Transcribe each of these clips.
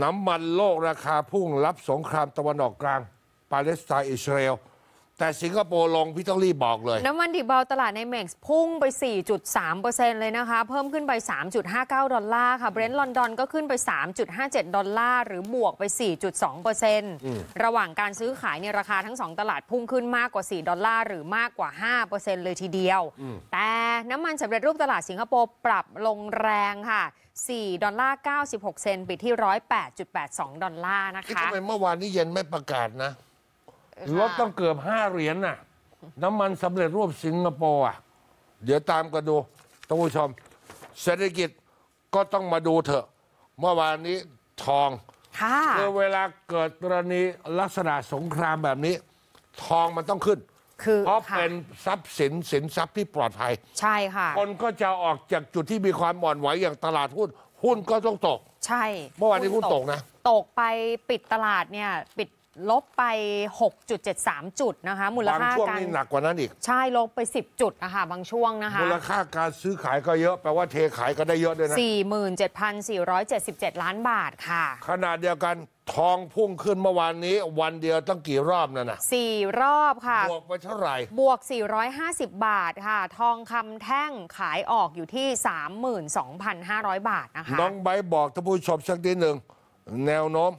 น้ำมันโลกราคาพุ่งรับสงครามตะวันออกกลาง ปาเลสไตน์อิสราเอลแต่สิงคโปร์ลงพี่ต้องรีบบอกเลย น้ำมันดิบเบาตลาดในแม็กซ์พุ่งไป 4.3%เลยนะคะ เพิ่มขึ้นไป 3.59 ดอลลาร์ค่ะเบรนท์ลอนดอนก็ขึ้นไป 3.57 ดอลลาร์ หรือบวกไป 4.2%ระหว่างการซื้อขายในราคาทั้ง 2 ตลาด พุ่งขึ้นมากกว่า 4 ดอลลาร์ หรือมากกว่า 5%เลยทีเดียว แต่น้ำมันสำเร็จรูปตลาดสิงคโปร์ปรับลงแรงค่ะ 4 ดอลลาร์ 96 เซนต์ปิดที่ 108.82 ดอลลาร์นะคะทำไมเมื่อวานนี้เย็นไม่ประกาศนะรถต้องเกือบห้าเหรียญน่ะน้ำมันสำเร็จรูปสิงคโปร์อ่ะเดี๋ยวตามกันดูท่านผู้ชมเศรษฐกิจก็ต้องมาดูเถอะเมื่อวานนี้ทองคือเวลาเกิดกรณีลักษณะสงครามแบบนี้ ทองมันต้องขึ้นเพราะะเป็นทรัพย์สินสินทรัพย์ที่ปลอดภัย ใช่ค่ะ คนก็จะออกจากจุดที่มีความอ่อนไหวอย่างตลาดหุ้น หุ้นก็ต้องตกใช่ เมื่อวานนี้หุ้นตกนะ ตกไปปิดตลาดเนี่ยปิดลบไป 6.73 จุดนะคะ มูลค่าการ บางช่วงนี่หนักกว่านั้นอีก ใช่ ลบไป 10 จุดนะคะบางช่วงนะคะ มูลค่าการซื้อขายก็เยอะ แปลว่าเทขายก็ได้เยอะด้วยนะ 47,477 ล้านบาทค่ะ ขนาดเดียวกันทองพุ่งขึ้นเมื่อวานนี้ วันเดียวตั้งกี่รอบนั่นนะสี่รอบค่ะ บวกไปเท่าไหร่ บวก 450 บาทค่ะ ทองคำแท่งขายออกอยู่ที่ 32,500 บาทนะคะ น้องใบบอกท่านผู้ชมสักทีหนึ่งแนวโน้ม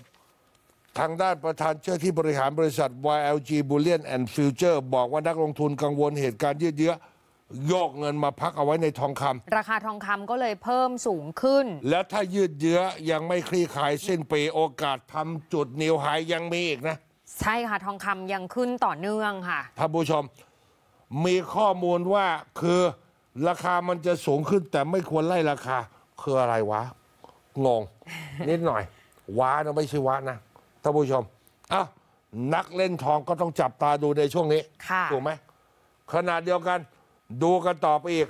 ทางด้านประธานเจ้าที่บริหารบริษัท YLG Bullion and Future บอกว่านักลงทุนกังวลเหตุการณ์ยืดเยื้อโยกเงินมาพักเอาไว้ในทองคำราคาทองคำก็เลยเพิ่มสูงขึ้น และถ้ายืดเยื้อยังไม่คลี่คลายเส้นปีโอกาสทำจุดนิวไฮยังมีอีกนะ ใช่ค่ะทองคำยังขึ้นต่อเนื่องค่ะท่านผู้ชมมีข้อมูลว่าคือราคามันจะสูงขึ้นแต่ไม่ควรไล่ราคาคืออะไรวะงงนิดหน่อยว้านะไม่ใช่วะนะท่านผู้ชมอ่ะนักเล่นทองก็ต้องจับตาดูในช่วงนี้ถูกไหม ขนาดเดียวกัน ดูกันต่อไปอีก